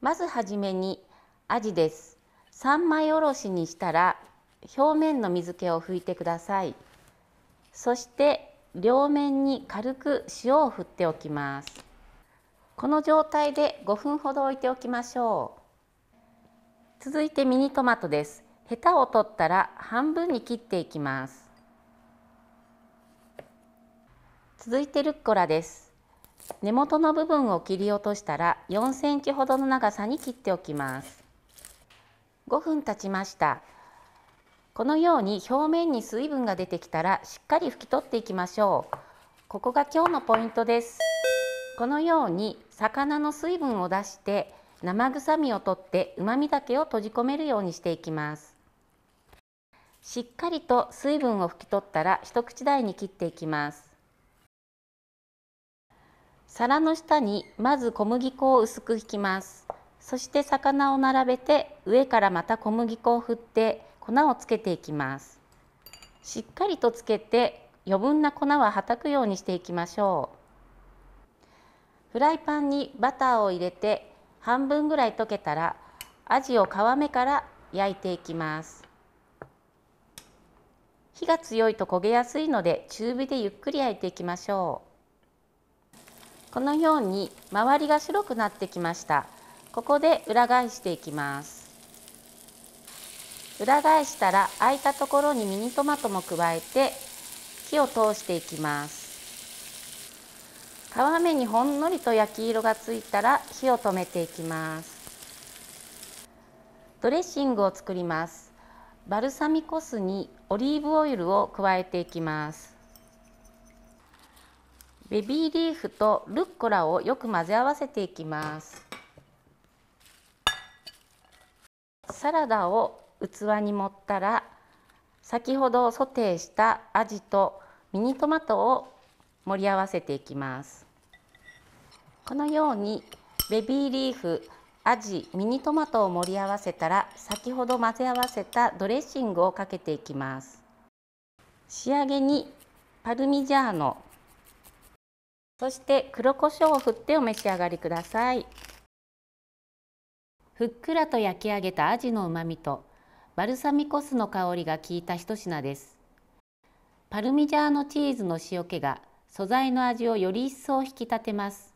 まずはじめにアジです三枚おろしにしたら表面の水気を拭いてくださいそして両面に軽く塩を振っておきますこの状態で5分ほど置いておきましょう続いてミニトマトですヘタを取ったら半分に切っていきます続いてルッコラです根元の部分を切り落としたら4センチほどの長さに切っておきます5分経ちましたこのように表面に水分が出てきたらしっかり拭き取っていきましょうここが今日のポイントですこのように魚の水分を出して生臭みを取って旨味だけを閉じ込めるようにしていきますしっかりと水分を拭き取ったら一口大に切っていきます皿の下にまず小麦粉を薄くひきますそして魚を並べて上からまた小麦粉を振って粉をつけていきますしっかりとつけて余分な粉ははたくようにしていきましょうフライパンにバターを入れて半分ぐらい溶けたらアジを皮目から焼いていきます火が強いと焦げやすいので中火でゆっくり焼いていきましょうこのように周りが白くなってきましたここで裏返していきます裏返したら空いたところにミニトマトも加えて火を通していきます皮目にほんのりと焼き色がついたら火を止めていきますドレッシングを作りますバルサミコ酢にオリーブオイルを加えていきますベビーリーフとルッコラをよく混ぜ合わせていきますサラダを器に盛ったら先ほどソテーしたアジとミニトマトを盛り合わせていきますこのようにベビーリーフアジミニトマトを盛り合わせたら先ほど混ぜ合わせたドレッシングをかけていきます仕上げにパルミジャーノそして黒胡椒を振ってお召し上がりくださいふっくらと焼き上げたアジの旨味とバルサミコ酢の香りが効いた一品ですパルミジャーノチーズの塩気が素材の味をより一層引き立てます